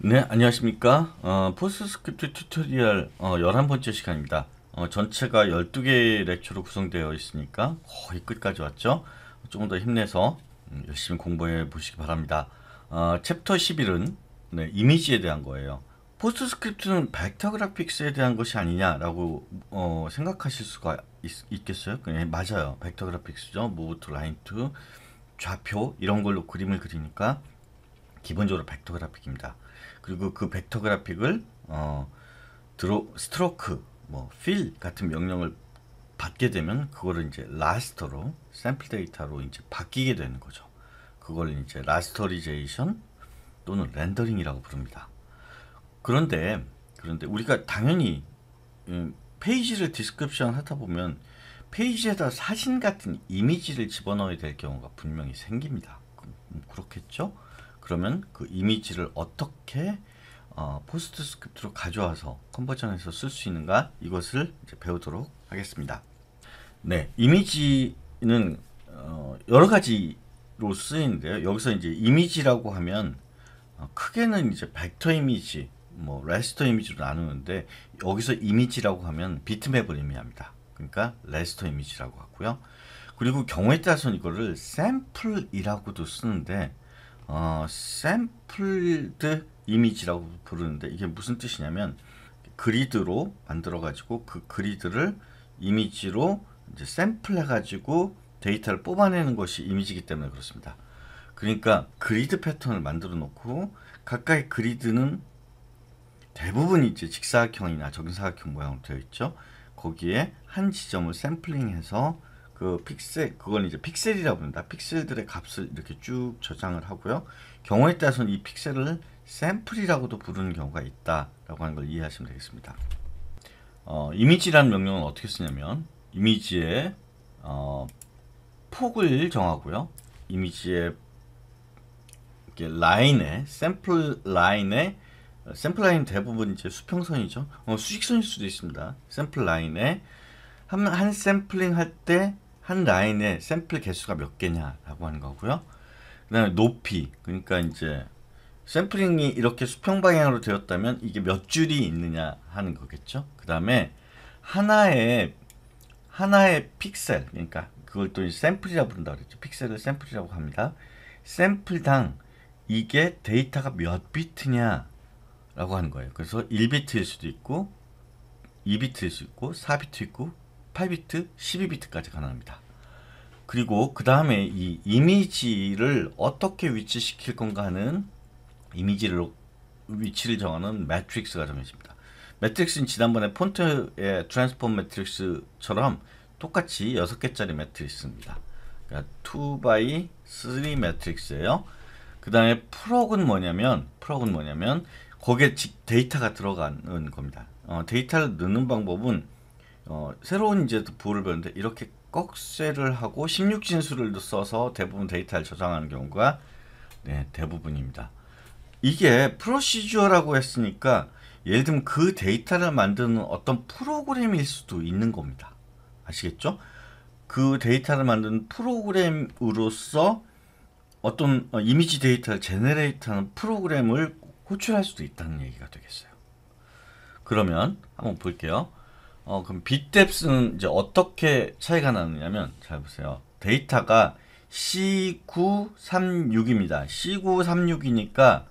네 안녕하십니까 어, 포스스크립트 트 튜토리얼 어, 11번째 시간입니다 어, 전체가 12개의 렉처로 구성되어 있으니까 거의 끝까지 왔죠 조금 더 힘내서 음, 열심히 공부해 보시기 바랍니다 어, 챕터 11은 네, 이미지에 대한 거예요 포스트스크립트는 벡터 그래픽스에 대한 것이 아니냐라고 어, 생각하실 수가 있, 겠어요 그 예, 맞아요. 벡터 그래픽스죠. 무브 투 라인 투 좌표 이런 걸로 그림을 그리니까 기본적으로 벡터 그래픽입니다. 그리고 그 벡터 그래픽을 어, 드로 스트로크 뭐 필 같은 명령을 받게 되면 그거를 이제 라스터로 샘플 데이터로 이제 바뀌게 되는 거죠. 그걸 이제 라스터리제이션 또는 렌더링이라고 부릅니다. 그런데 그런데 우리가 당연히 음, 페이지를 디스크립션 하다 보면 페이지에다 사진 같은 이미지를 집어넣어야 될 경우가 분명히 생깁니다. 음, 그렇겠죠? 그러면 그 이미지를 어떻게 어, 포스트 스크립트로 가져와서 컨버전에서 쓸 수 있는가 이것을 배우도록 하겠습니다. 네, 이미지는 어, 여러 가지로 쓰이는데요. 여기서 이제 이미지라고 하면 어, 크게는 이제 벡터 이미지, 뭐 레스터 이미지로 나누는데 여기서 이미지라고 하면 비트맵을 의미합니다. 그러니까 레스터 이미지라고 하고요. 그리고 경우에 따라서 이거를 샘플이라고도 쓰는데 어, 샘플드 이미지라고 부르는데 이게 무슨 뜻이냐면 그리드로 만들어 가지고 그 그리드를 이미지로 이제 샘플해 가지고 데이터를 뽑아내는 것이 이미지이기 때문에 그렇습니다. 그러니까 그리드 패턴을 만들어 놓고 가까이 그리드는 대부분 이제 직사각형이나 적인사각형 모양으로 되어 있죠. 거기에 한 지점을 샘플링해서 그 픽셀 그걸 이제 픽셀이라 부른다. 픽셀들의 값을 이렇게 쭉 저장을 하고요. 경우에 따라서는 이 픽셀을 샘플이라고도 부르는 경우가 있다라고 하는 걸 이해하시면 되겠습니다. 어, 이미지라는 명령은 어떻게 쓰냐면 이미지의 어, 폭을 정하고요. 이미지의 라인에 샘플 라인에 샘플 라인 대부분 이제 수평선이죠. 어, 수직선일 수도 있습니다. 샘플 라인에 한, 한 샘플링 할 때 한 라인에 샘플 개수가 몇 개냐라고 하는 거고요. 그다음에 높이 그러니까 이제 샘플링이 이렇게 수평 방향으로 되었다면 이게 몇 줄이 있느냐 하는 거겠죠. 그다음에 하나의 하나의 픽셀 그러니까 그걸 또 샘플이라 고 부른다 그랬죠. 픽셀을 샘플이라고 합니다. 샘플당 이게 데이터가 몇 비트냐 라고 하는 거예요. 그래서 1비트일 수도 있고 2비트일 수 있고 4비트 있고 8비트, 12비트까지 가능합니다. 그리고 그 다음에 이 이미지를 어떻게 위치시킬 건가 하는 이미지를 위치를 정하는 매트릭스가 정해집니다. 매트릭스는 지난번에 폰트의 트랜스폼 매트릭스처럼 똑같이 6개짜리 매트릭스입니다. 그러니까 2x3 매트릭스예요. 그 다음에 프록은 뭐냐면 프록은 뭐냐면 거기에 데이터가 들어가는 겁니다. 어, 데이터를 넣는 방법은 어, 새로운 이제 부를 보는데 이렇게 꺽쇠를 하고 16진수를 써서 대부분 데이터를 저장하는 경우가 네, 대부분입니다. 이게 프로시주어라고 했으니까 예를 들면 그 데이터를 만드는 어떤 프로그램일 수도 있는 겁니다. 아시겠죠? 그 데이터를 만드는 프로그램으로서 어떤 어, 이미지 데이터를 제네레이트하는 프로그램을 호출할 수도 있다는 얘기가 되겠어요. 그러면 한번 볼게요. 어, 그럼 B탭스는 이제 어떻게 차이가 나느냐면 잘 보세요. 데이터가 C936입니다. C936이니까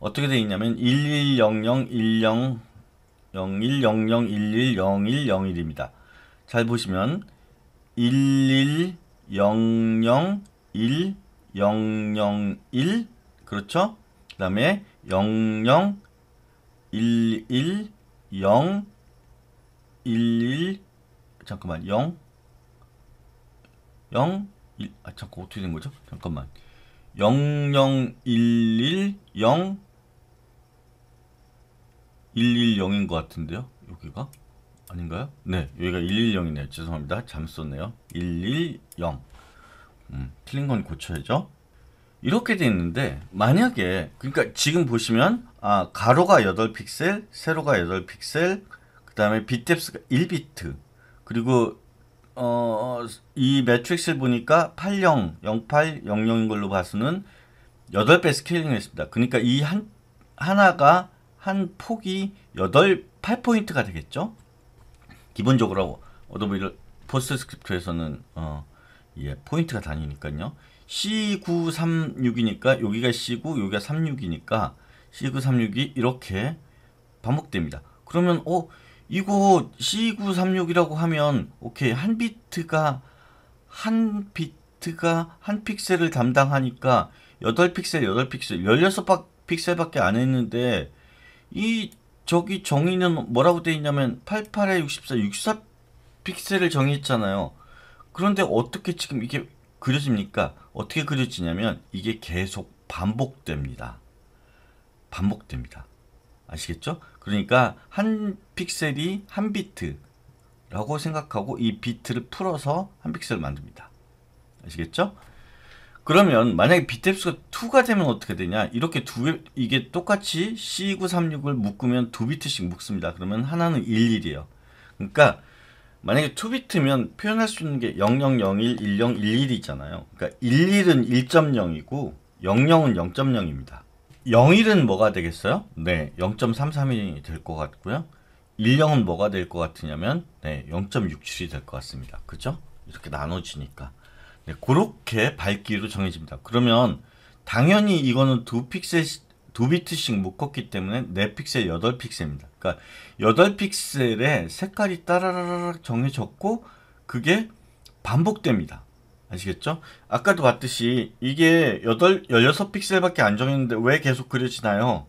어떻게 되 있냐면 110010 0 1 0 0 1 1 0 1입니다잘 보시면 11001001 그렇죠? 그 다음에 00 11 0 11 잠깐만 0 0 1, 아 잠깐 어떻게 된 거죠? 잠깐만 0011 0 110인 것 같은데요. 여기가 아닌가요? 네, 여기가 110이네요. 죄송합니다. 잠수 썼네요. 110. 음, 틀린 건 고쳐야죠. 이렇게 돼 있는데 만약에 그러니까 지금 보시면 아 가로가 8픽셀, 세로가 8픽셀, 그 다음에 비텝스가 1비트 그리고 어, 이 매트릭스를 보니까 80, 08, 00인 걸로 봐서는 8배 스케일링을 했습니다. 그러니까 이 한, 하나가 한 폭이 8, 8포인트가 되겠죠? 기본적으로 어도비 포스트스크립트에서는 어, 예, 포인트가 다니니까요. C936이니까 여기가 C9, 여기가 36이니까 C936이 이렇게 반복됩니다. 그러면 어 이거 C936이라고 하면 오케이 한 비트가 한 비트가 한 픽셀을 담당하니까 8픽셀, 8픽셀, 16픽셀밖에 안 했는데 이 저기 정의는 뭐라고 돼 있냐면 88에 64, 64픽셀을 정의했잖아요. 그런데 어떻게 지금 이게 그려집니까? 어떻게 그려지냐면 이게 계속 반복됩니다. 반복됩니다. 아시겠죠? 그러니까 한 픽셀이 한 비트라고 생각하고 이 비트를 풀어서 한 픽셀을 만듭니다. 아시겠죠? 그러면 만약에 비트수가 2가 되면 어떻게 되냐? 이렇게 두 이게 똑같이 C936을 묶으면 두 비트씩 묶습니다. 그러면 하나는 11이에요. 그러니까 만약에 투비트면 표현할 수 있는 게 0001, 1011이잖아요. 그러니까 11은 1.0이고 00은 0.0입니다. 01은 뭐가 되겠어요? 네, 0.33이 될 것 같고요. 10은 뭐가 될 것 같으냐면 네, 0.67이 될 것 같습니다. 그죠? 이렇게 나눠지니까. 네, 그렇게 밝기로 정해집니다. 그러면 당연히 이거는 두 픽셀 두 비트씩 묶었기 때문에 4픽셀, 8픽셀입니다. 그러니까 8픽셀에 색깔이 따라라락 정해졌고 그게 반복됩니다. 아시겠죠? 아까도 봤듯이 이게 8, 16픽셀밖에 안 정했는데 왜 계속 그려지나요?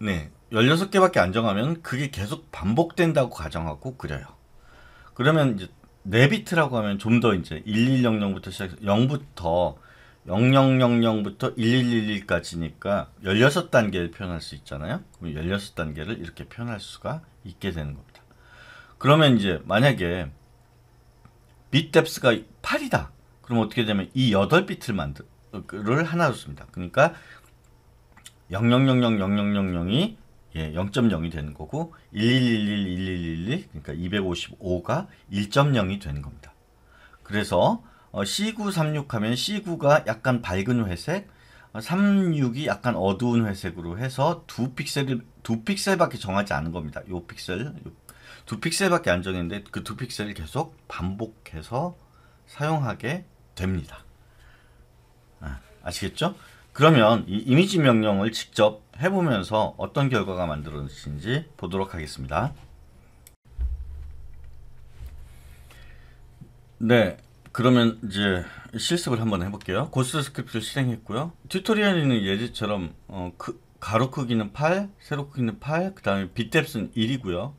네, 16개밖에 안 정하면 그게 계속 반복된다고 가정하고 그려요. 그러면 이제 네비트라고 하면 좀 더 이제 1100부터 시작해서 0부터 0000부터 1111까지니까 16단계를 표현할 수 있잖아요. 그럼 16단계를 이렇게 표현할 수가 있게 되는 겁니다. 그러면 이제 만약에 b i t 가 8이다. 그럼 어떻게 되면 이 8비트를 만들을 하나로 씁니다. 그러니까 0 0 0 0 0 0 0이 예, 0.0이 되는 거고 1 1 1 1 1 1 1 그러니까 255가 1.0이 되는 겁니다. 그래서 어, C936 하면 C9가 약간 밝은 회색, 36이 어, 약간 어두운 회색으로 해서 두 픽셀을 두 픽셀밖에 정하지 않은 겁니다. 요 픽셀 요, 두 픽셀밖에 안 정했는데 그 두 픽셀을 계속 반복해서 사용하게 됩니다. 아, 아시겠죠? 그러면 이 이미지 명령을 직접 해보면서 어떤 결과가 만들어지지 보도록 하겠습니다. 네, 그러면 이제 실습을 한번 해볼게요. 고스 스크립트를 실행했고요. 튜토리얼에는 예제처럼 어, 그, 가로 크기는 8, 세로 크기는 8, 그 다음에 빗뎁스는 1이고요.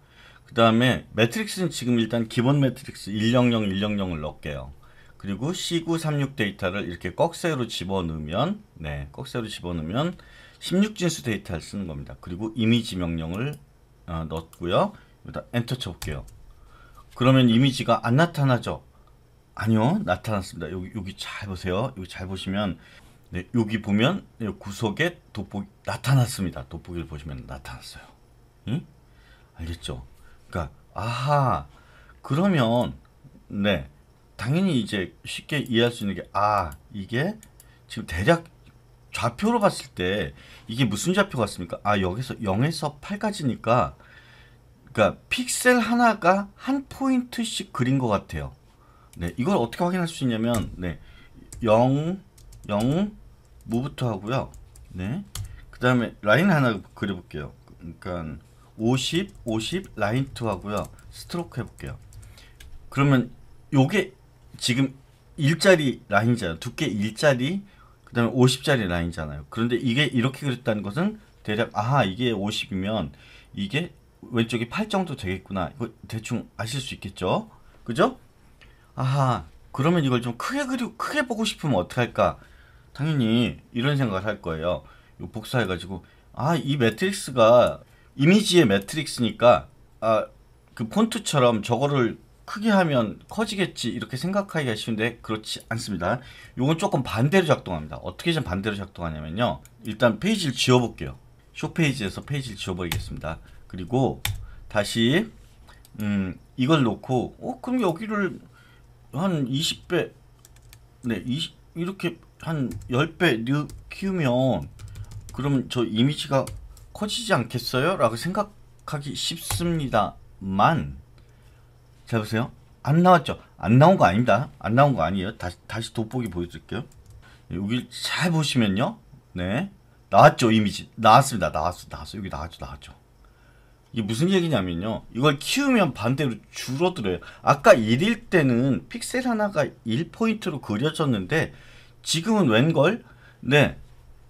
그 다음에 매트릭스는 지금 일단 기본 매트릭스 100, 100을 넣을게요. 그리고 C936 데이터를 이렇게 꺽쇠로 집어넣으면 네, 꺽쇠로 집어넣으면 16진수 데이터를 쓰는 겁니다. 그리고 이미지 명령을 어, 넣었고요. 여기다 엔터 쳐볼게요. 그러면 이미지가 안 나타나죠? 아니요 나타났습니다 여기 여기 잘 보세요 여기 잘 보시면 네, 여기 보면 구석에 돋보기 나타났습니다 돋보기를 보시면 나타났어요 응? 알겠죠 그러니까 아하 그러면 네 당연히 이제 쉽게 이해할 수 있는 게아 이게 지금 대략 좌표로 봤을 때 이게 무슨 좌표 같습니까 아 여기서 0에서 8까지니까 그러니까 픽셀 하나가 한 포인트씩 그린 것 같아요 네, 이걸 어떻게 확인할 수 있냐면 네, 0, 0 무부터 하고요. 네, 그 다음에 라인 하나 그려볼게요. 그러니까 50, 50 라인 2 하고요. 스트로크 해볼게요. 그러면 요게 지금 일자리 라인이잖아요. 두께 일자리, 그 다음에 50짜리 라인이잖아요. 그런데 이게 이렇게 그렸다는 것은 대략 아하 이게 50이면 이게 왼쪽이 8 정도 되겠구나. 이거 대충 아실 수 있겠죠? 그죠? 아하 그러면 이걸 좀 크게 그리 고 크게 보고 싶으면 어떡 할까? 당연히 이런 생각을 할 거예요. 복사해가지고 아 이 매트릭스가 이미지의 매트릭스니까 아 그 폰트처럼 저거를 크게 하면 커지겠지 이렇게 생각하기가 쉬운데 그렇지 않습니다. 이건 조금 반대로 작동합니다. 어떻게 좀 반대로 작동하냐면요. 일단 페이지를 지워볼게요. 쇼 페이지에서 페이지를 지워버리겠습니다. 그리고 다시 음 이걸 놓고 어 그럼 여기를 한 20배 네 20, 이렇게 한 10배 느 키우면 그럼 저 이미지가 커지지 않겠어요? 라고 생각하기 쉽습니다만 잘 보세요 안 나왔죠? 안 나온 거 아닙니다 안 나온 거 아니에요 다시, 다시 돋보기 보여드릴게요 여기 잘 보시면요 네 나왔죠 이미지 나왔습니다 나왔어 나왔어 여기 나왔죠 나왔죠 이게 무슨 얘기냐면요. 이걸 키우면 반대로 줄어들어요. 아까 1일 때는 픽셀 하나가 1포인트로 그려졌는데 지금은 웬걸? 네.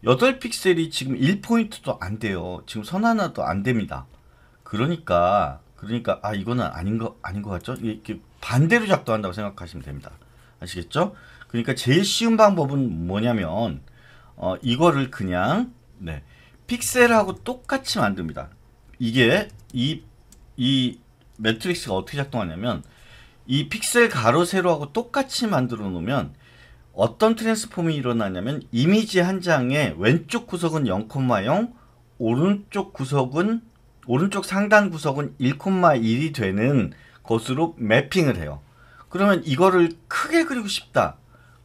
8픽셀이 지금 1포인트도 안 돼요. 지금 선 하나도 안 됩니다. 그러니까 그러니까 아 이거는 아닌 거 아닌 것 같죠? 이게 반대로 작동한다고 생각하시면 됩니다. 아시겠죠? 그러니까 제일 쉬운 방법은 뭐냐면 어, 이거를 그냥 네, 픽셀하고 똑같이 만듭니다. 이게 이, 이 매트릭스가 어떻게 작동하냐면 이 픽셀 가로 세로하고 똑같이 만들어 놓으면 어떤 트랜스폼이 일어나냐면 이미지 한장에 왼쪽 구석은 0,0 오른쪽 구석은 오른쪽 상단 구석은 1,1이 되는 것으로 매핑을 해요. 그러면 이거를 크게 그리고 싶다.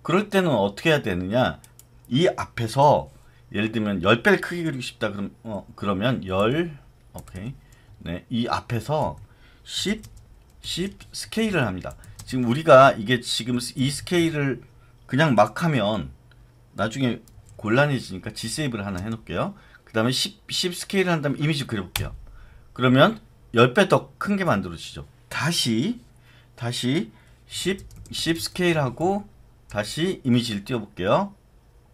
그럴 때는 어떻게 해야 되느냐? 이 앞에서 예를 들면 10배를 크게 그리고 싶다. 그럼 어, 그러면 10 오케이. 네, 이 앞에서 10, 10 스케일을 합니다. 지금 우리가 이게 지금 이 스케일을 그냥 막 하면 나중에 곤란해지니까 G세이브를 하나 해놓을게요. 그 다음에 10, 10 스케일을 한 다음에 이미지 그려볼게요. 그러면 10배 더 큰 게 만들어지죠. 다시 다시 10, 10 스케일하고 다시 이미지를 띄워볼게요.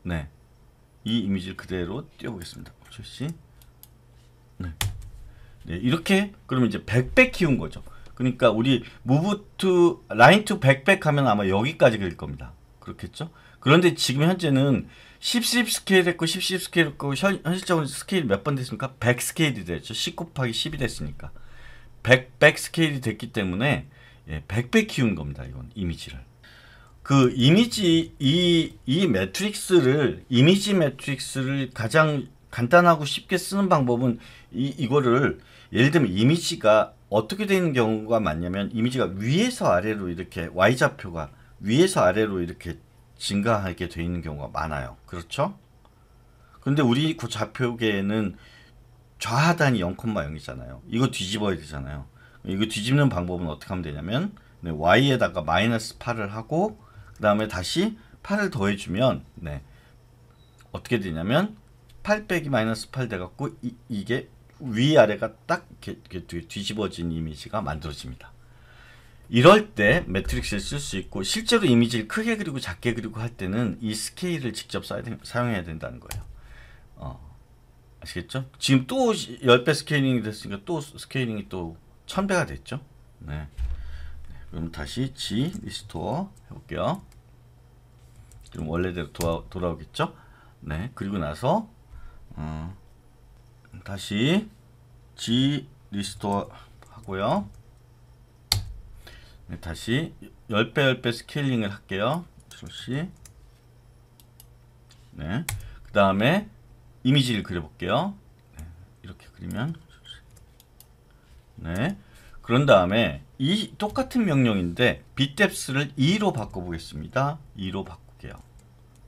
네. 이 이미지를 그대로 띄워보겠습니다. 출시. 네. 네, 이렇게 그러면 이제 100배 키운 거죠. 그러니까 우리 무브 투 라인 투 100백 하면 아마 여기까지 그릴 겁니다. 그렇겠죠? 그런데 지금 현재는 10, 1 스케일 했고 10, 1 스케일 했고 현, 현 실적으로 스케일 몇 번 됐습니까? 100 스케일이 됐죠. 10 곱하기 10이 됐으니까 100, 1 스케일이 됐기 때문에 예, 100배 키운 겁니다. 이건 이미지를. 그 이미지 이, 이 매트릭스를 이미지 매트릭스를 가장 간단하고 쉽게 쓰는 방법은 이, 이거를 예를 들면 이미지가 어떻게 되는 경우가 많냐면 이미지가 위에서 아래로 이렇게 Y좌표가 위에서 아래로 이렇게 증가하게 되어 있는 경우가 많아요. 그렇죠? 근데 우리 그 좌표계에는 좌하단이 0,0이잖아요. 이거 뒤집어야 되잖아요. 이거 뒤집는 방법은 어떻게 하면 되냐면 네, y에다가 마이너스 8을 하고 그 다음에 다시 8을 더해주면 네, 어떻게 되냐면 8 빼기 마이너스 8 돼갖고 이, 이게 위아래가 딱 이렇게 뒤집어진 이미지가 만들어집니다. 이럴 때 매트릭스를 쓸 수 있고 실제로 이미지를 크게 그리고 작게 그리고 할 때는 이 스케일을 직접 사, 용해야 된다는 거예요. 어, 아시겠죠? 지금 또 10배 스케일링이 됐으니까 또 스케일링이 또 1000배가 됐죠? 네. 네. 그럼 다시 G 리스토어 해볼게요. 그럼 원래대로 도와, 돌아오겠죠? 네. 그리고 나서 어, 다시 G 리스토어 하고요. 네, 다시 10배 10배 스케일링을 할게요. 조시. 네. 그 다음에 이미지를 그려볼게요. 네, 이렇게 그리면. 네. 그런 다음에 이 똑같은 명령인데 bdepth를 2로 바꿔보겠습니다. 2로 바꾸게요.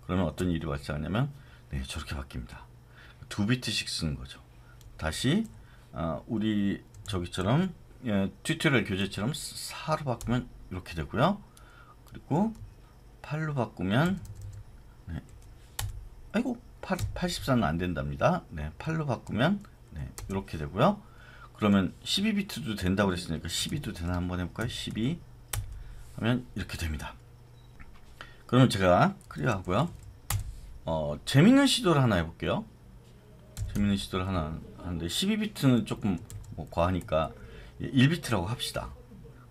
그러면 어떤 일이 발생하냐면 네, 저렇게 바뀝니다. 2비트씩 쓰는 거죠. 다시 어, 우리 저기처럼 예, 튜토리얼 교재처럼 4로 바꾸면 이렇게 되고요. 그리고 8로 바꾸면 네. 아이고 8, 84는 안 된답니다. 네, 8로 바꾸면 네, 이렇게 되고요. 그러면 12비트도 된다고 그랬으니까 12도 되나 한번 해볼까요? 12 하면 이렇게 됩니다. 그러면 제가 클리어 하고요. 어, 재밌는 시도를 하나 해볼게요. 페미니시도를 하나 하는데 12비트는 조금 뭐 과하니까 1비트라고 합시다.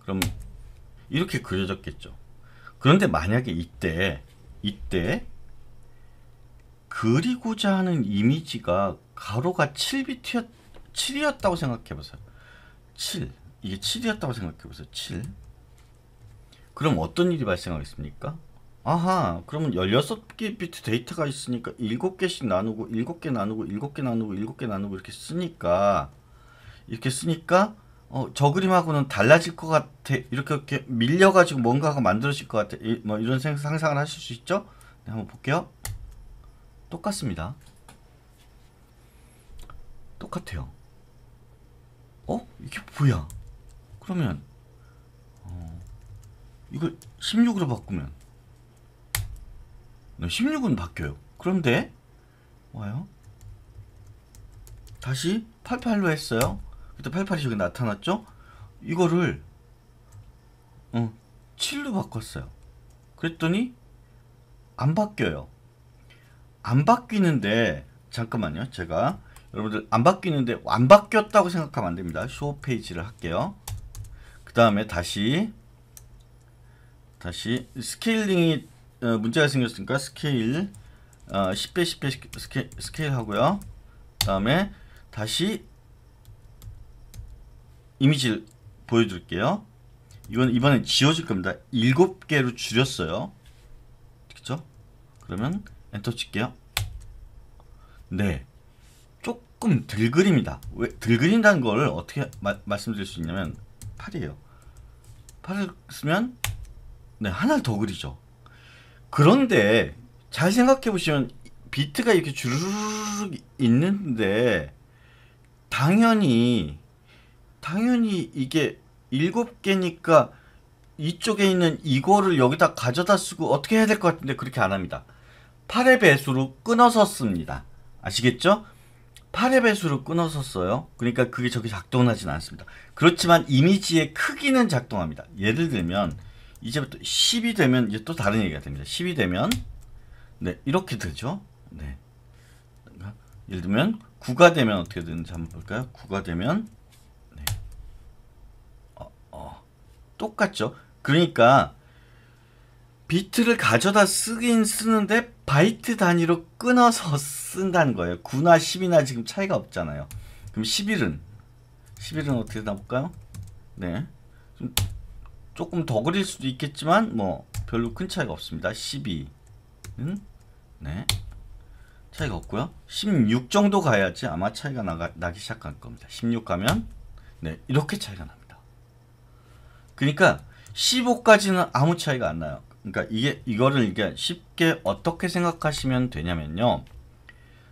그럼 이렇게 그려졌겠죠. 그런데 만약에 이때 이때 그리고자 하는 이미지가 가로가 7비트였 7이었다고 생각해 보세요. 7. 이게 7이었다고 생각해 보세요. 7. 그럼 어떤 일이 발생하겠습니까? 아하 그러면 16개 비트 데이터가 있으니까 7개씩 나누고 7개 나누고 7개 나누고 7개 나누고 이렇게 쓰니까 이렇게 쓰니까 어, 저 그림하고는 달라질 것 같아 이렇게 이렇게 밀려가지고 뭔가가 만들어질 것 같아 이, 뭐 이런 상상을 하실 수 있죠? 네, 한번 볼게요 똑같습니다 똑같아요 어? 이게 뭐야 그러면 어, 이걸 16으로 바꾸면 16은 바뀌어요. 그런데 와요. 다시 88로 했어요. 그때 88이 저기 나타났죠? 이거를 어, 7로 바꿨어요. 그랬더니 안 바뀌어요. 안 바뀌는데 잠깐만요. 제가 여러분들 안 바뀌는데 안 바뀌었다고 생각하면 안 됩니다. 쇼 페이지를 할게요. 그 다음에 다시 다시 스케일링이 어, 문제가 생겼으니까 스케일 어, 10배 10배 스케, 스케일 하고요. 그 다음에 다시 이미지 를 보여드릴게요. 이건 이번에 지워질 겁니다. 7개로 줄였어요. 그쵸? 그러면 엔터 칠게요. 네. 조금 덜그립니다왜 덜그린다는걸 어떻게 마, 말씀드릴 수 있냐면 8이에요. 8을 쓰면 네, 하나를 더 그리죠. 그런데 잘 생각해 보시면 비트가 이렇게 주르륵 있는데 당연히 당연히 이게 일곱 개니까 이쪽에 있는 이거를 여기다 가져다 쓰고 어떻게 해야 될 것 같은데 그렇게 안 합니다. 8의 배수로 끊어서 씁니다. 아시겠죠? 8의 배수로 끊어서 써요. 그러니까 그게 저기 작동하지는 않습니다. 그렇지만 이미지의 크기는 작동합니다. 예를 들면 이제부터 10이 되면 이제 또 다른 얘기가 됩니다. 10이 되면 네 이렇게 되죠. 네. 예를 들면 9가 되면 어떻게 되는지 한번 볼까요? 9가 되면 네. 어, 어. 똑같죠. 그러니까 비트를 가져다 쓰긴 쓰는데 바이트 단위로 끊어서 쓴다는 거예요. 9나 10이나 지금 차이가 없잖아요. 그럼 11은 11은 어떻게 나볼까요? 네. 좀 조금 더 그릴 수도 있겠지만 뭐 별로 큰 차이가 없습니다. 12는 네 차이가 없고요. 16 정도 가야지 아마 차이가 나가, 나기 시작할 겁니다. 16 가면 네 이렇게 차이가 납니다. 그러니까 15까지는 아무 차이가 안 나요. 그러니까 이게 이거를 이게 쉽게 어떻게 생각하시면 되냐면요.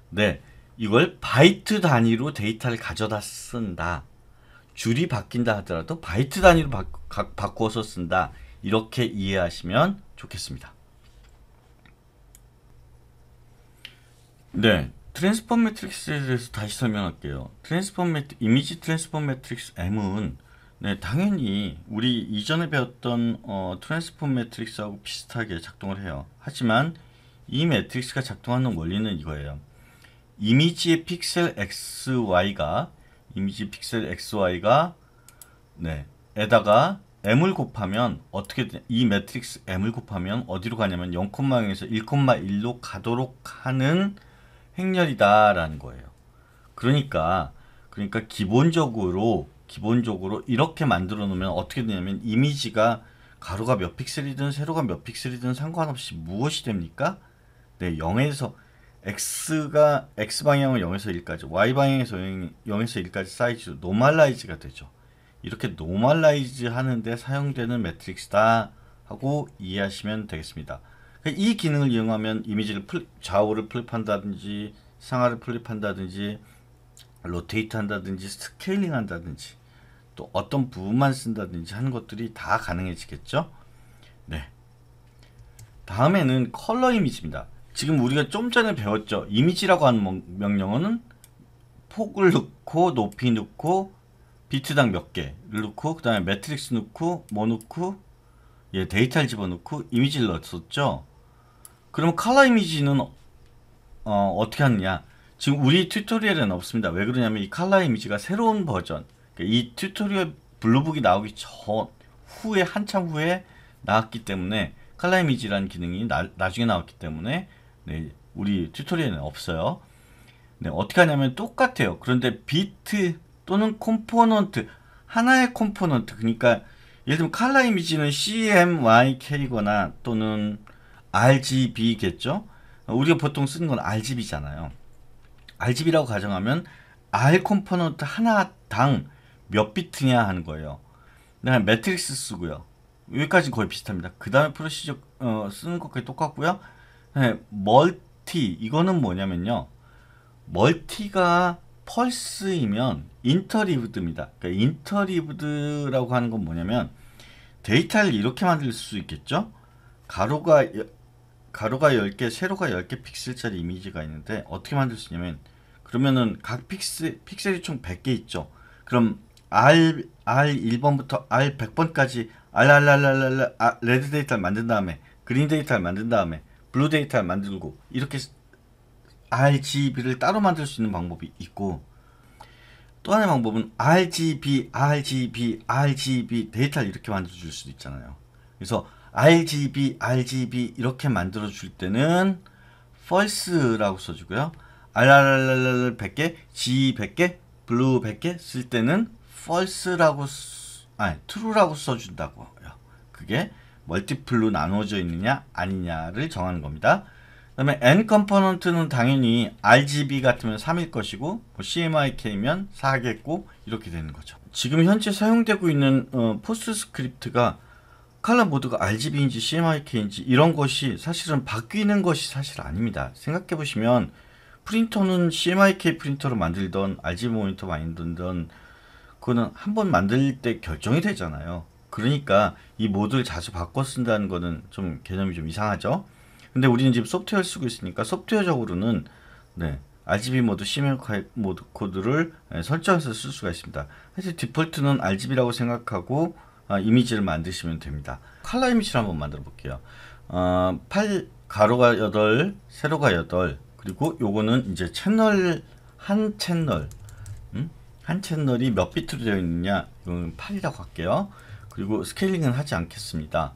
네 이걸 바이트 단위로 데이터를 가져다 쓴다. 줄이 바뀐다 하더라도 바이트 단위로 바꾸 각바어서 쓴다. 이렇게 이해하시면 좋겠습니다. 네, 트랜스폼 매트릭스에 대해서 다시 설명할게요. 트랜스폼 매트, 이미지 트랜스폼 매트릭스 M은 네, 당연히 우리 이전에 배웠던 어, 트랜스폼 매트릭스하고 비슷하게 작동을 해요. 하지만 이 매트릭스가 작동하는 원리는 이거예요. 이미지의 픽셀 XY가 이미지 픽셀 XY가 네, 에다가 m을 곱하면 어떻게 이 매트릭스 m을 곱하면 어디로 가냐면 0,0에서 1,1로 가도록 하는 행렬이다라는 거예요. 그러니까 그러니까 기본적으로 기본적으로 이렇게 만들어 놓으면 어떻게 되냐면 이미지가 가로가 몇 픽셀이든 세로가 몇 픽셀이든 상관없이 무엇이 됩니까? 네, 0에서 x가 x 방향은 0에서 1까지, y 방향에서 0, 에서 1까지 사이즈 노멀라이즈가 되죠. 이렇게 노멀라이즈 하는데 사용되는 매트릭스다 하고 이해하시면 되겠습니다. 그러니까 이 기능을 이용하면 이미지를 플립, 좌우를 플립한다든지 상하를 플립한다든지 로테이트 한다든지 스케일링 한다든지 또 어떤 부분만 쓴다든지 하는 것들이 다 가능해지겠죠? 네. 다음에는 컬러 이미지입니다. 지금 우리가 좀 전에 배웠죠? 이미지라고 하는 명령어는 폭을 넣고 높이 넣고 비트당 몇 개를 넣고 그 다음에 매트릭스 넣고 뭐 넣고 예, 데이터를 집어넣고 이미지를 넣었었죠 그러면 컬러 이미지는 어, 어떻게 하느냐 지금 우리 튜토리얼에는 없습니다 왜 그러냐면 이 컬러 이미지가 새로운 버전 그러니까 이 튜토리얼 블루북이 나오기 전 후에 한참 후에 나왔기 때문에 컬러 이미지라는 기능이 나, 나중에 나왔기 때문에 네, 우리 튜토리얼에는 없어요 네, 어떻게 하냐면 똑같아요 그런데 비트 또는 컴포넌트 하나의 컴포넌트 그러니까 예를 들면 칼라 이미지는 CMYK거나 또는 RGB겠죠. 우리가 보통 쓰는 건 RGB잖아요. RGB라고 가정하면 R 컴포넌트 하나당 몇 비트냐 하는 거예요. 그다 매트릭스 쓰고요. 여기까지 거의 비슷합니다. 그 다음에 프로시저 어, 쓰는 것과 똑같고요. 네, 멀티 이거는 뭐냐면요. 멀티가 펄스이면 인터리브드입니다. 그러니까 인터리브드라고 하는 건 뭐냐면 데이터를 이렇게 만들 수 있겠죠? 가로가 가로가 10개, 세로가 10개 픽셀짜리 이미지가 있는데 어떻게 만들 수 있냐면 그러면은 각 픽셀, 픽셀이 총 100개 있죠. 그럼 R, R1번부터 R100번까지 RRRRR 레드 데이터를 만든 다음에 그린 데이터를 만든 다음에 블루 데이터를 만들고 이렇게 RGB를 따로 만들 수 있는 방법이 있고 또 하나의 방법은 RGB, RGB, RGB 데이터를 이렇게 만들어줄 수도 있잖아요. 그래서 RGB, RGB 이렇게 만들어줄 때는 false라고 써주고요. RRRR 100개, G 100개, blue 100개 쓸 때는 false라고 아니 true라고 써준다고요. 그게 멀티플로 나눠져 있느냐 아니냐를 정하는 겁니다. 그다음에 n 컴포넌트는 당연히 RGB 같으면 3일 것이고 뭐 CMYK면 4겠고 이렇게 되는 거죠. 지금 현재 사용되고 있는 어, 포스트 스크립트가 컬러 모드가 RGB인지 CMYK인지 이런 것이 사실은 바뀌는 것이 사실 아닙니다. 생각해 보시면 프린터는 CMYK 프린터로 만들던 RGB 모니터 만들던 그거는 한번 만들 때 결정이 되잖아요. 그러니까 이 모드를 자주 바꿔 쓴다는 거는 좀 개념이 좀 이상하죠. 근데 우리는 지금 소프트웨어를 쓰고 있으니까 소프트웨어적으로는 네, RGB 모드, 시멘 모드 코드를 예, 설정해서 쓸 수가 있습니다. 사실 디폴트는 RGB라고 생각하고 아, 이미지를 만드시면 됩니다. 칼라 이미지를 한번 만들어 볼게요. 어, 8, 가로가 8, 세로가 8, 그리고 요거는 이제 채널, 한 채널, 음? 한 채널이 몇 비트로 되어 있느냐, 이건 8이라고 할게요. 그리고 스케일링은 하지 않겠습니다.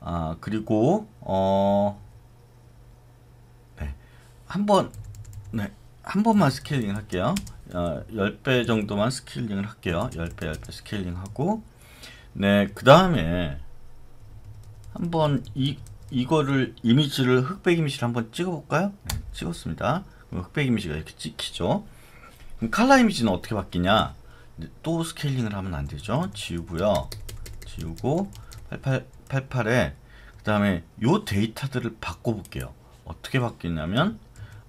아, 그리고, 어, 한번 네, 한 번만 스케일링 할게요. 어, 10배 정도만 스케일링을 할게요. 10배, 10배 스케일링 하고 네, 그 다음에 한 번 이, 이거를 이미지를 흑백 이미지를 한 번 찍어볼까요? 네, 찍었습니다. 흑백 이미지가 이렇게 찍히죠. 그럼 칼라 이미지는 어떻게 바뀌냐? 또 스케일링을 하면 안 되죠. 지우고요. 지우고 8888에 그 다음에 요 데이터들을 바꿔볼게요. 어떻게 바뀌냐면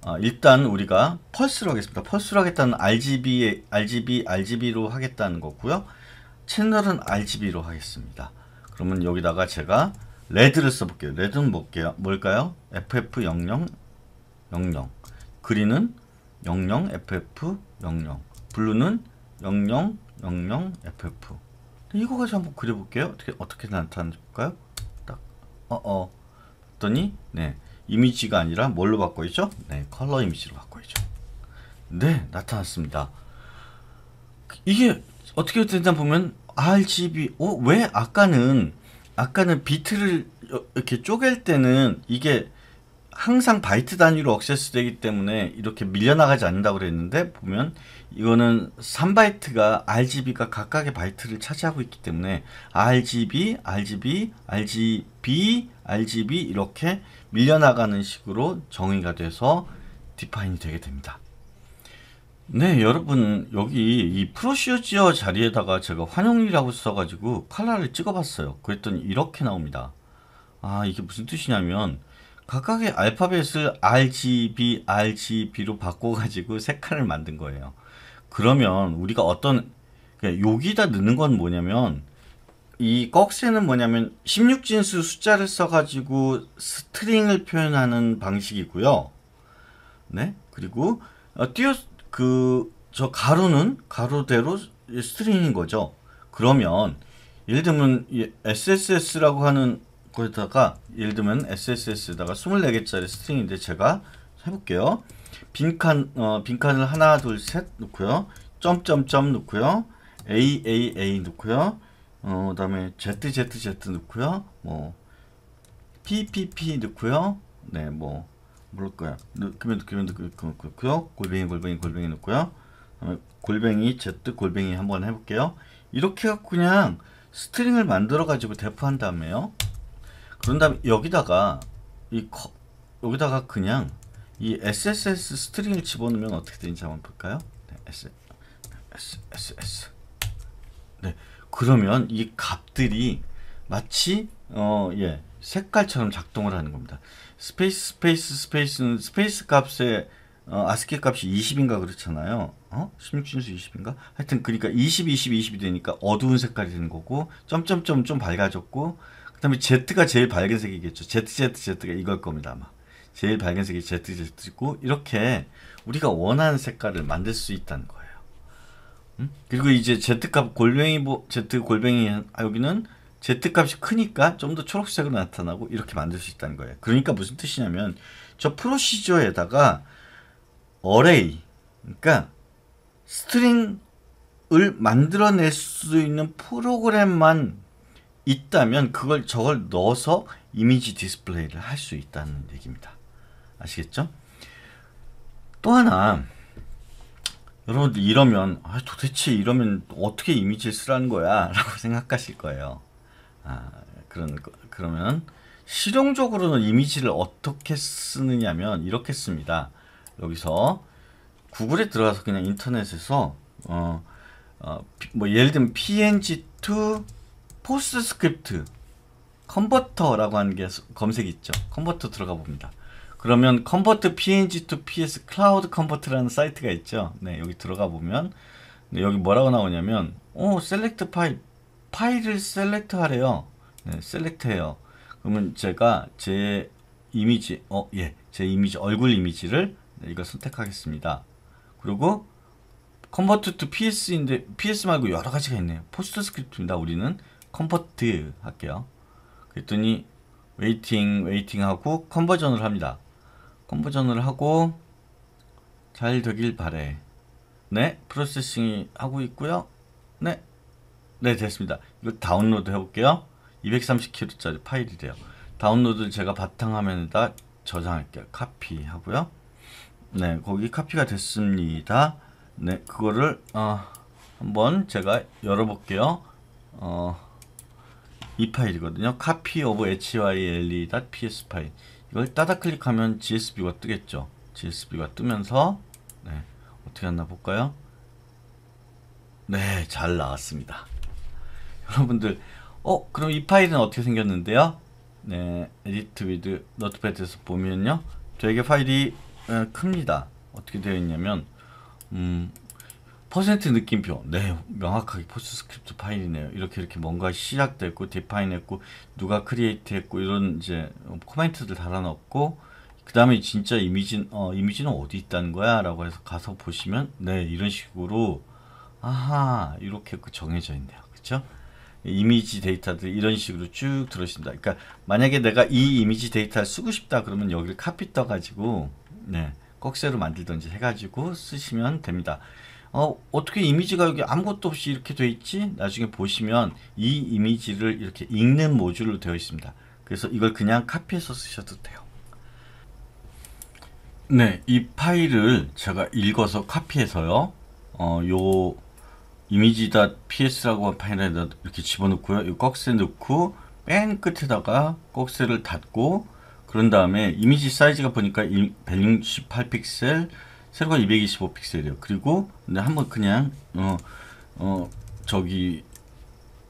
어, 일단 우리가 펄스로 하겠습니다. 펄스로 하겠다는 RGB에, RGB, RGB로 하겠다는 거고요. 채널은 RGB로 하겠습니다. 그러면 여기다가 제가 레드를 써볼게요. 레드는 뭘게요? 뭘까요? FF00, 00. 그린은 00, FF00. 블루는 00, 00, FF. 이거 가지고 한번 그려볼게요. 어떻게, 어떻게 나타나는지 볼까요? 딱, 어어. 했더니, 어. 네. 이미지가 아니라 뭘로 바꿔있죠? 네, 컬러 이미지로 바꿔있죠. 네, 나타났습니다. 이게 어떻게 된다 보면 RGB, 어, 왜 아까는, 아까는 비트를 어, 이렇게 쪼갤 때는 이게 항상 바이트 단위로 억세스 되기 때문에 이렇게 밀려나가지 않는다고 그랬는데 보면 이거는 3바이트가 RGB가 각각의 바이트를 차지하고 있기 때문에 RGB, RGB, RGB, RGB 이렇게 밀려나가는 식으로 정의가 돼서 디파인이 되게 됩니다. 네 여러분 여기 이 프로시오지어 자리에다가 제가 환영이라고 써가지고 컬러를 찍어봤어요 그랬더니 이렇게 나옵니다 아 이게 무슨 뜻이냐면 각각의 알파벳을 RGB, RGB로 바꿔가지고 색깔을 만든 거예요 그러면 우리가 어떤 여기다 그 넣는 건 뭐냐면 이 꺽쇠는 뭐냐면 16진수 숫자를 써가지고 스트링을 표현하는 방식이고요. 네. 그리고 어, 띄어 그 저 가로는 가로대로 스트링인 거죠. 그러면 예를 들면 SSS라고 하는 거에다가 예를 들면 SSS에다가 24개짜리 스트링인데 제가 해볼게요. 빈칸 어, 빈칸을 하나 둘셋 놓고요. 점 점점 놓고요. A A A 놓고요. 어, 그다음에 Z Z Z 놓고요. 뭐 P P P 놓고요. 네, 뭐 모를 거야. 그, 그러면 그면그고요 그, 그, 골뱅이 골뱅이 골뱅이 놓고요. 골뱅이 Z 골뱅이 한번 해볼게요. 이렇게 갖고 그냥 스트링을 만들어 가지고 대포한 다음에요. 그런 다음에 여기다가 이 커, 여기다가 그냥 이 SSS 스트링을 집어넣으면 어떻게 되는지 한번 볼까요? 네, S, S, S, S. 네, 그러면 이 값들이 마치 어, 예, 색깔처럼 작동을 하는 겁니다. 스페이스, 스페이스, 스페이스는 스페이스 값에 어, 아스키 값이 20인가 그렇잖아요. 어? 16진수 20인가? 하여튼 그러니까 20, 20, 20이 되니까 어두운 색깔이 되는 거고 점점점 좀 밝아졌고 그 다음에 Z가 제일 밝은 색이겠죠. Z, Z, Z가 이걸 겁니다 아마. 제일 밝은색이 ZZ고 이렇게 우리가 원하는 색깔을 만들 수 있다는 거예요. 음? 그리고 이제 Z값 골뱅이 Z 골뱅이 아, 여기는 Z값이 크니까 좀 더 초록색으로 나타나고 이렇게 만들 수 있다는 거예요. 그러니까 무슨 뜻이냐면 저 프로시저에다가 어레이 그러니까 스트링을 만들어낼 수 있는 프로그램만 있다면 그걸 저걸 넣어서 이미지 디스플레이를 할 수 있다는 얘기입니다. 아시겠죠? 또 하나 여러분들 이러면 아, 도대체 이러면 어떻게 이미지를 쓰라는 거야 라고 생각하실 거예요 아, 그런 그러면 실용적으로는 이미지를 어떻게 쓰느냐면 이렇게 씁니다 여기서 구글에 들어가서 그냥 인터넷에서 어, 어, 뭐 예를 들면 png to 포스트스크립트 컨버터라고 하는 게 검색 있죠 컨버터 들어가 봅니다 그러면 컨버트 png to ps 클라우드 컨버트라는 사이트가 있죠. 네, 여기 들어가 보면 네, 여기 뭐라고 나오냐면 오, 어, 셀렉트 파일 파일을 셀렉트 하래요. 네, 셀렉트 해요. 그러면 제가 제 이미지 어, 예. 제 이미지 얼굴 이미지를 네, 이걸 선택하겠습니다. 그리고 컨버트 to PS인데 PS 말고 여러 가지가 있네요. 포스트 스크립트입니다. 우리는 컨버트 할게요. 그랬더니 웨이팅 웨이팅하고 컨버전을 합니다. 컨버전을 하고 잘 되길 바래 네 프로세싱이 하고 있고요 네네 네, 됐습니다 이거 다운로드 해볼게요 230kb 짜리 파일이래요 다운로드를 제가 바탕화면에다 저장할게요 카피 하고요 네 거기 카피가 됐습니다 네 그거를 어, 한번 제가 열어볼게요 어, 이 파일이거든요 copy of hyle.ps 파일 이걸 따다 클릭하면 GSB가 뜨겠죠. GSB가 뜨면서 네, 어떻게 하나 볼까요? 네, 잘 나왔습니다. 여러분들, 어, 그럼 이 파일은 어떻게 생겼는데요? 네, 에디트 위드 너트패드에서 보면요. 되게 파일이 에, 어, 큽니다. 어떻게 되어 있냐면, 음, 퍼센트 느낌표. 네, 명확하게 포스트스크립트 파일이네요. 이렇게 이렇게 뭔가 시작됐고 디파인했고 누가 크리에이트했고 이런 이제 코멘트들 달아넣고 그 다음에 진짜 이미지 어, 이미지는 어디 있다는 거야라고 해서 가서 보시면 네 이런 식으로 아하 이렇게 그 정해져 있네요. 그렇죠? 이미지 데이터들 이런 식으로 쭉들어있습다 그러니까 만약에 내가 이 이미지 데이터를 쓰고 싶다 그러면 여기를 카피 떠가지고 네 꺽쇠로 만들든지 해가지고 쓰시면 됩니다. 어, 어떻게 이미지가 여기 아무것도 없이 이렇게 돼 있지? 나중에 보시면 이 이미지를 이렇게 읽는 모듈로 되어 있습니다. 그래서 이걸 그냥 카피해서 쓰셔도 돼요. 네, 이 파일을 제가 읽어서 카피해서요. 어, 요 이미지.ps라고 한 파일에다 이렇게 집어넣고요. 이 꺽쇠 넣고 맨 끝에다가 꺽쇠를 닫고 그런 다음에 이미지 사이즈가 보니까 168픽셀 세로가 225 픽셀이요. 그리고 근데 네, 한번 그냥 어, 어 저기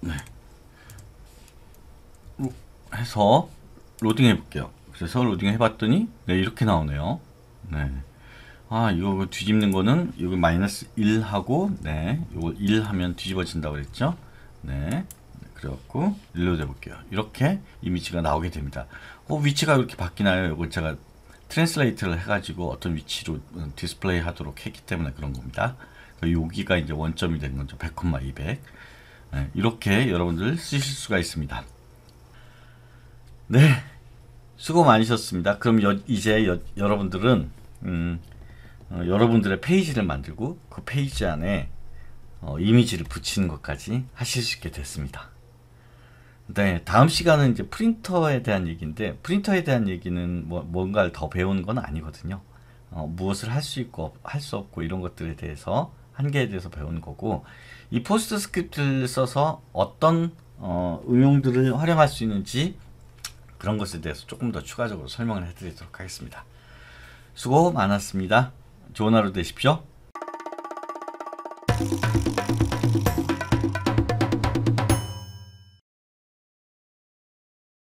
네. 해서 로딩 해볼게요. 그래서 로딩 해봤더니 네 이렇게 나오네요. 네. 아 이거 뒤집는 거는 여기 마이너스 1 하고 네 이거 1 하면 뒤집어진다고 그랬죠. 네. 네 그래갖고 일로 해볼게요. 이렇게 이미지가 나오게 됩니다. 어, 위치가 이렇게 바뀌나요? 이거 제가 트랜스레이트를 해가지고 어떤 위치로 디스플레이 하도록 했기 때문에 그런 겁니다. 그러니까 여기가 이제 원점이 된 거죠. 100,200. 네, 이렇게 여러분들 쓰실 수가 있습니다. 네. 수고 많으셨습니다. 그럼 여, 이제 여, 러분들은 음, 어, 여러분들의 페이지를 만들고 그 페이지 안에 어, 이미지를 붙이는 것까지 하실 수 있게 됐습니다. 네, 다음 시간은 이제 프린터에 대한 얘기인데 프린터에 대한 얘기는 뭐 뭔가를 더 배우는 건 아니거든요. 어, 무엇을 할 수 있고 할 수 없고 이런 것들에 대해서 한계에 대해서 배우는 거고 이 포스트 스크립트를 써서 어떤 어, 응용들을 활용할 수 있는지 그런 것에 대해서 조금 더 추가적으로 설명을 해드리도록 하겠습니다. 수고 많았습니다. 좋은 하루 되십시오.